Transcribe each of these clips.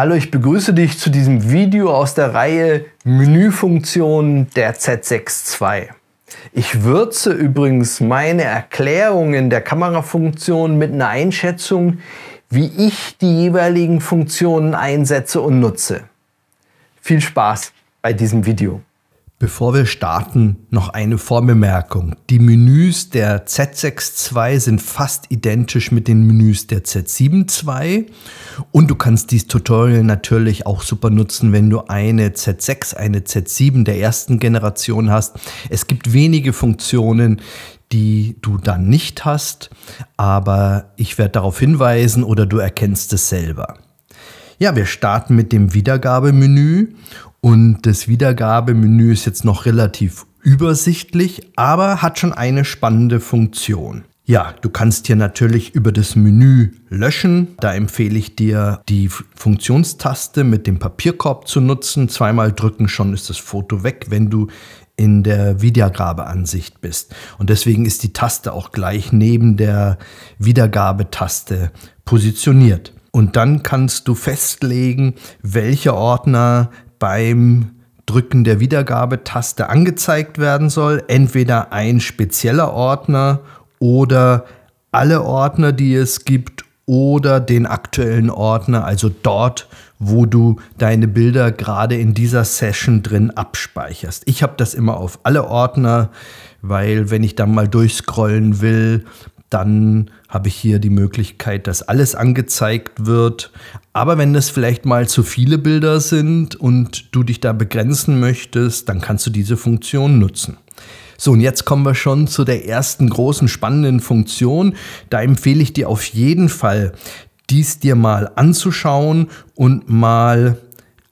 Hallo, ich begrüße dich zu diesem Video aus der Reihe Menüfunktionen der Z6 II. Ich würze übrigens meine Erklärungen der Kamerafunktion mit einer Einschätzung, wie ich die jeweiligen Funktionen einsetze und nutze. Viel Spaß bei diesem Video. Bevor wir starten, noch eine Vorbemerkung. Die Menüs der Z6-2 sind fast identisch mit den Menüs der Z7-2 und du kannst dieses Tutorial natürlich auch super nutzen, wenn du eine Z6, eine Z7 der ersten Generation hast. Es gibt wenige Funktionen, die du dann nicht hast, aber ich werde darauf hinweisen oder du erkennst es selber. Ja, wir starten mit dem Wiedergabemenü und das Wiedergabemenü ist jetzt noch relativ übersichtlich, aber hat schon eine spannende Funktion. Ja, du kannst hier natürlich über das Menü löschen. Da empfehle ich dir, die Funktionstaste mit dem Papierkorb zu nutzen. Zweimal drücken, schon ist das Foto weg, wenn du in der Wiedergabeansicht bist. Und deswegen ist die Taste auch gleich neben der Wiedergabetaste positioniert. Und dann kannst du festlegen, welcher Ordner beim Drücken der Wiedergabetaste angezeigt werden soll. Entweder ein spezieller Ordner oder alle Ordner, die es gibt oder den aktuellen Ordner, also dort, wo du deine Bilder gerade in dieser Session drin abspeicherst. Ich habe das immer auf alle Ordner, weil wenn ich dann mal durchscrollen will, dann habe ich hier die Möglichkeit, dass alles angezeigt wird. Aber wenn das vielleicht mal zu viele Bilder sind und du dich da begrenzen möchtest, dann kannst du diese Funktion nutzen. So, und jetzt kommen wir schon zu der ersten großen spannenden Funktion. Da empfehle ich dir auf jeden Fall, dies dir mal anzuschauen und mal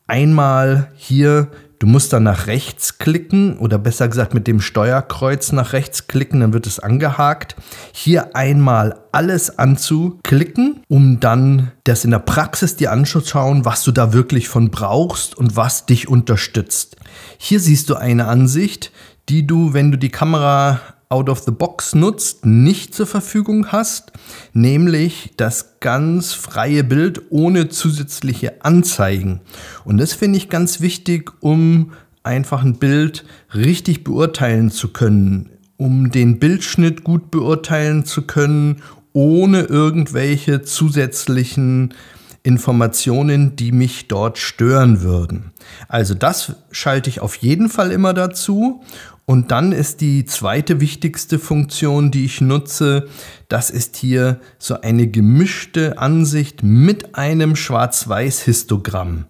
einmal hier Du musst dann nach rechts klicken oder besser gesagt mit dem Steuerkreuz nach rechts klicken, dann wird es angehakt. Hier einmal alles anzuklicken, um dann das in der Praxis dir anzuschauen, was du da wirklich von brauchst und was dich unterstützt. Hier siehst du eine Ansicht, die du, wenn du die Kamera out of the box nutzt, nicht zur Verfügung hast, nämlich das ganz freie Bild ohne zusätzliche Anzeigen. Und das finde ich ganz wichtig, um einfach ein Bild richtig beurteilen zu können, um den Bildschnitt gut beurteilen zu können, ohne irgendwelche zusätzlichen Informationen, die mich dort stören würden. Also das schalte ich auf jeden Fall immer dazu und dann ist die zweite wichtigste Funktion, die ich nutze, das ist hier so eine gemischte Ansicht mit einem Schwarz-Weiß-Histogramm.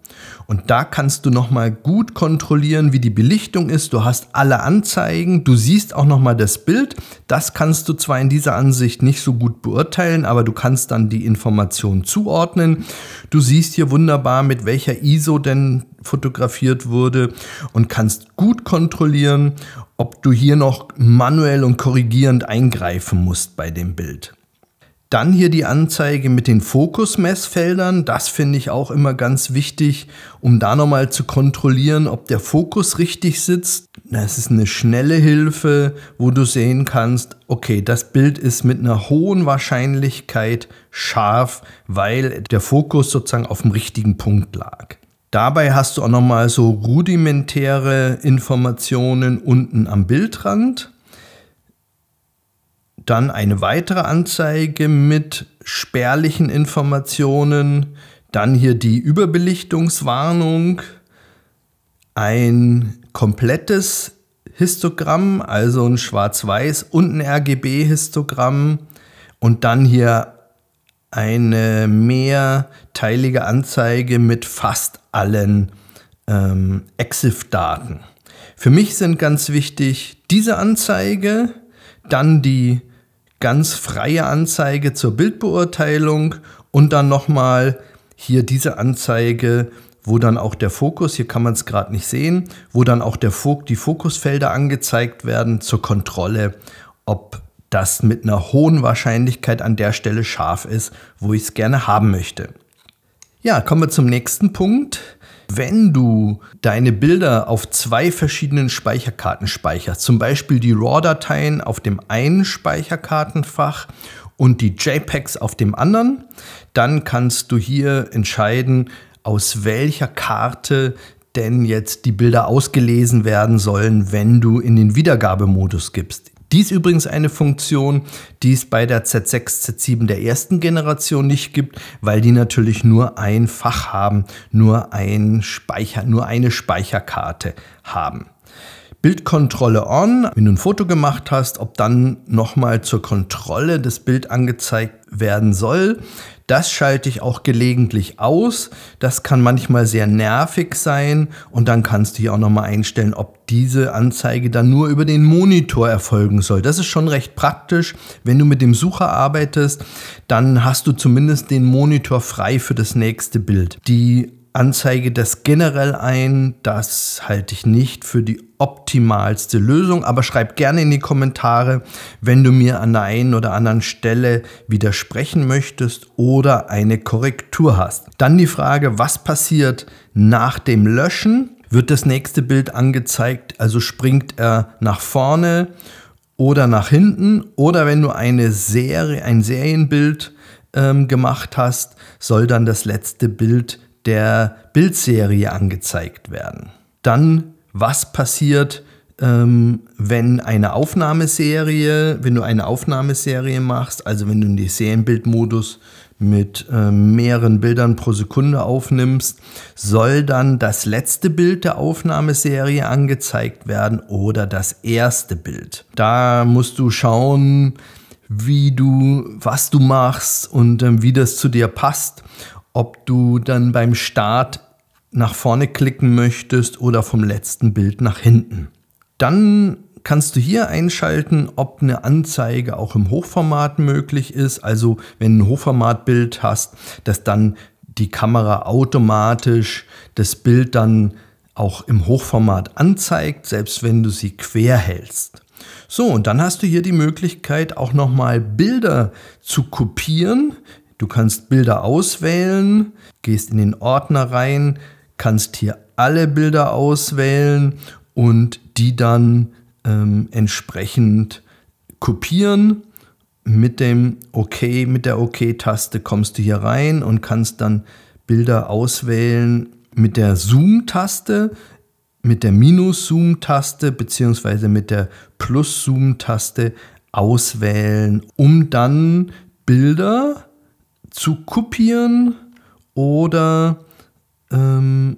Und da kannst du nochmal gut kontrollieren, wie die Belichtung ist. Du hast alle Anzeigen, du siehst auch nochmal das Bild. Das kannst du zwar in dieser Ansicht nicht so gut beurteilen, aber du kannst dann die Information zuordnen. Du siehst hier wunderbar, mit welcher ISO denn fotografiert wurde und kannst gut kontrollieren, ob du hier noch manuell und korrigierend eingreifen musst bei dem Bild. Dann hier die Anzeige mit den Fokusmessfeldern. Das finde ich auch immer ganz wichtig, um da nochmal zu kontrollieren, ob der Fokus richtig sitzt. Das ist eine schnelle Hilfe, wo du sehen kannst, okay, das Bild ist mit einer hohen Wahrscheinlichkeit scharf, weil der Fokus sozusagen auf dem richtigen Punkt lag. Dabei hast du auch nochmal so rudimentäre Informationen unten am Bildrand. Dann eine weitere Anzeige mit spärlichen Informationen. Dann hier die Überbelichtungswarnung. Ein komplettes Histogramm, also ein Schwarz-Weiß und ein RGB-Histogramm. Und dann hier eine mehrteilige Anzeige mit fast allen ähm, EXIF-Daten. Für mich sind ganz wichtig diese Anzeige, dann die ganz freie Anzeige zur Bildbeurteilung und dann nochmal hier diese Anzeige, wo dann auch der Fokus, hier kann man es gerade nicht sehen, wo dann auch der Fok die Fokusfelder angezeigt werden zur Kontrolle, ob das mit einer hohen Wahrscheinlichkeit an der Stelle scharf ist, wo ich es gerne haben möchte. Ja, kommen wir zum nächsten Punkt. Wenn du deine Bilder auf zwei verschiedenen Speicherkarten speicherst, zum Beispiel die RAW-Dateien auf dem einen Speicherkartenfach und die JPEGs auf dem anderen, dann kannst du hier entscheiden, aus welcher Karte denn jetzt die Bilder ausgelesen werden sollen, wenn du in den Wiedergabemodus gibst. Dies übrigens eine Funktion, die es bei der Z6, Z7 der ersten Generation nicht gibt, weil die natürlich nur ein Fach haben, nur ein Speicher, nur eine Speicherkarte haben. Bildkontrolle on, wenn du ein Foto gemacht hast, ob dann nochmal zur Kontrolle das Bild angezeigt werden soll. Das schalte ich auch gelegentlich aus. Das kann manchmal sehr nervig sein und dann kannst du hier auch nochmal einstellen, ob diese Anzeige dann nur über den Monitor erfolgen soll. Das ist schon recht praktisch. Wenn du mit dem Sucher arbeitest, dann hast du zumindest den Monitor frei für das nächste Bild. Die Anzeige das generell ein. Das halte ich nicht für die optimalste Lösung, aber schreib gerne in die Kommentare, wenn du mir an der einen oder anderen Stelle widersprechen möchtest oder eine Korrektur hast. Dann die Frage, was passiert nach dem Löschen? Wird das nächste Bild angezeigt, also springt er nach vorne oder nach hinten? Oder wenn du eine Serie, ein Serienbild ähm, gemacht hast, soll dann das letzte Bild der Bildserie angezeigt werden. Dann, was passiert, ähm, wenn eine Aufnahmeserie, wenn du eine Aufnahmeserie machst, also wenn du in den Serienbildmodus mit äh, mehreren Bildern pro Sekunde aufnimmst, soll dann das letzte Bild der Aufnahmeserie angezeigt werden oder das erste Bild. Da musst du schauen, wie du, was du machst und ähm, wie das zu dir passt ob du dann beim Start nach vorne klicken möchtest oder vom letzten Bild nach hinten. Dann kannst du hier einschalten, ob eine Anzeige auch im Hochformat möglich ist. Also wenn du ein Hochformatbild hast, dass dann die Kamera automatisch das Bild dann auch im Hochformat anzeigt, selbst wenn du sie quer hältst. So, und dann hast du hier die Möglichkeit, auch nochmal Bilder zu kopieren Du kannst Bilder auswählen, gehst in den Ordner rein, kannst hier alle Bilder auswählen und die dann ähm, entsprechend kopieren. Mit dem OK, mit der OK-Taste kommst du hier rein und kannst dann Bilder auswählen mit der Zoom-Taste, mit der Minus-Zoom-Taste beziehungsweise mit der Plus-Zoom-Taste auswählen, um dann Bilder zu kopieren oder ähm,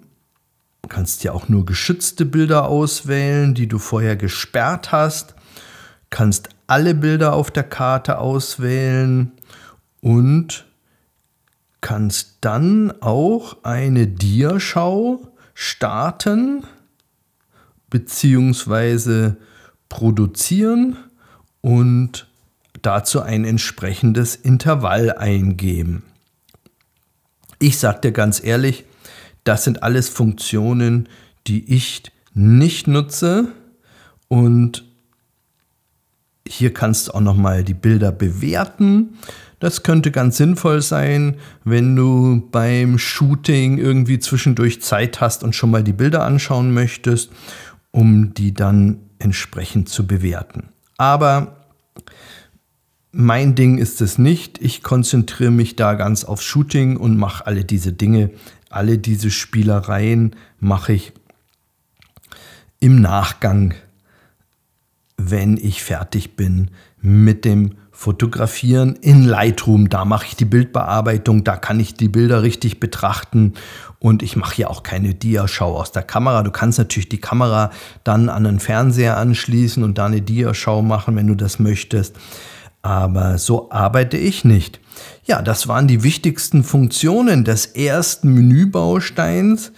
kannst ja auch nur geschützte Bilder auswählen, die du vorher gesperrt hast, kannst alle Bilder auf der Karte auswählen und kannst dann auch eine Diaschau starten bzw. produzieren und dazu ein entsprechendes Intervall eingeben. Ich sage dir ganz ehrlich, das sind alles Funktionen, die ich nicht nutze und hier kannst du auch noch mal die Bilder bewerten. Das könnte ganz sinnvoll sein, wenn du beim Shooting irgendwie zwischendurch Zeit hast und schon mal die Bilder anschauen möchtest, um die dann entsprechend zu bewerten. Aber mein Ding ist es nicht. Ich konzentriere mich da ganz auf Shooting und mache alle diese Dinge, alle diese Spielereien mache ich im Nachgang, wenn ich fertig bin mit dem Fotografieren in Lightroom. Da mache ich die Bildbearbeitung, da kann ich die Bilder richtig betrachten und ich mache hier auch keine Diaschau aus der Kamera. Du kannst natürlich die Kamera dann an den Fernseher anschließen und da eine Diaschau machen, wenn du das möchtest aber so arbeite ich nicht. Ja, das waren die wichtigsten Funktionen des ersten Menübausteins.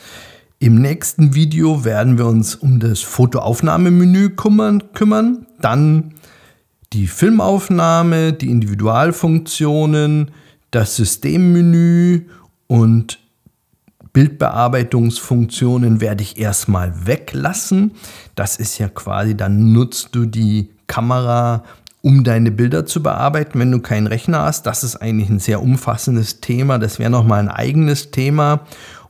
Im nächsten Video werden wir uns um das Fotoaufnahmemenü kümmern, kümmern, dann die Filmaufnahme, die Individualfunktionen, das Systemmenü und Bildbearbeitungsfunktionen werde ich erstmal weglassen. Das ist ja quasi, dann nutzt du die Kamera um deine Bilder zu bearbeiten, wenn du keinen Rechner hast. Das ist eigentlich ein sehr umfassendes Thema. Das wäre nochmal ein eigenes Thema.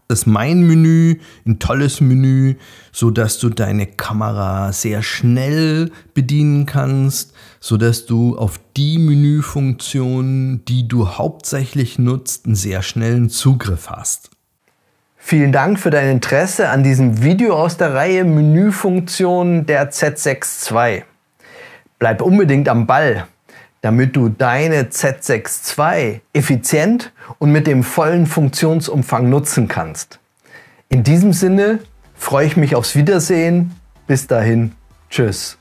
Das ist mein Menü, ein tolles Menü, so dass du deine Kamera sehr schnell bedienen kannst, so dass du auf die Menüfunktionen, die du hauptsächlich nutzt, einen sehr schnellen Zugriff hast. Vielen Dank für dein Interesse an diesem Video aus der Reihe Menüfunktionen der Z6 II. Bleib unbedingt am Ball, damit du deine Z62 effizient und mit dem vollen Funktionsumfang nutzen kannst. In diesem Sinne freue ich mich aufs Wiedersehen. Bis dahin, tschüss.